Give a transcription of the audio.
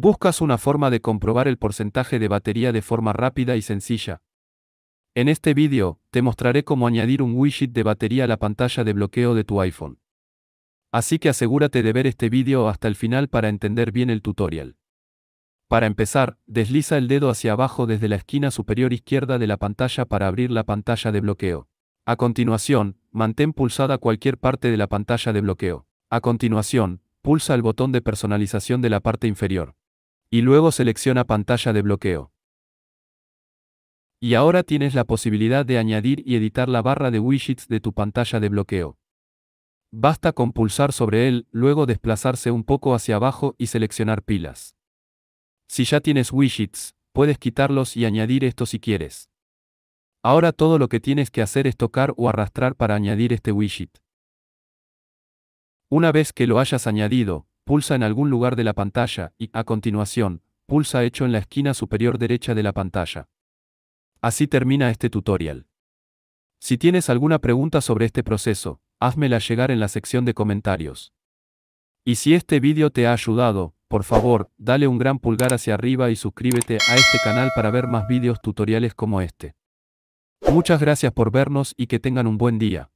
buscas una forma de comprobar el porcentaje de batería de forma rápida y sencilla. En este vídeo, te mostraré cómo añadir un widget de batería a la pantalla de bloqueo de tu iPhone. Así que asegúrate de ver este vídeo hasta el final para entender bien el tutorial. Para empezar, desliza el dedo hacia abajo desde la esquina superior izquierda de la pantalla para abrir la pantalla de bloqueo. A continuación, mantén pulsada cualquier parte de la pantalla de bloqueo. A continuación, pulsa el botón de personalización de la parte inferior y luego selecciona pantalla de bloqueo. Y ahora tienes la posibilidad de añadir y editar la barra de widgets de tu pantalla de bloqueo. Basta con pulsar sobre él, luego desplazarse un poco hacia abajo y seleccionar pilas. Si ya tienes widgets, puedes quitarlos y añadir esto si quieres. Ahora todo lo que tienes que hacer es tocar o arrastrar para añadir este widget. Una vez que lo hayas añadido, pulsa en algún lugar de la pantalla y, a continuación, pulsa Hecho en la esquina superior derecha de la pantalla. Así termina este tutorial. Si tienes alguna pregunta sobre este proceso, házmela llegar en la sección de comentarios. Y si este vídeo te ha ayudado, por favor, dale un gran pulgar hacia arriba y suscríbete a este canal para ver más vídeos tutoriales como este. Muchas gracias por vernos y que tengan un buen día.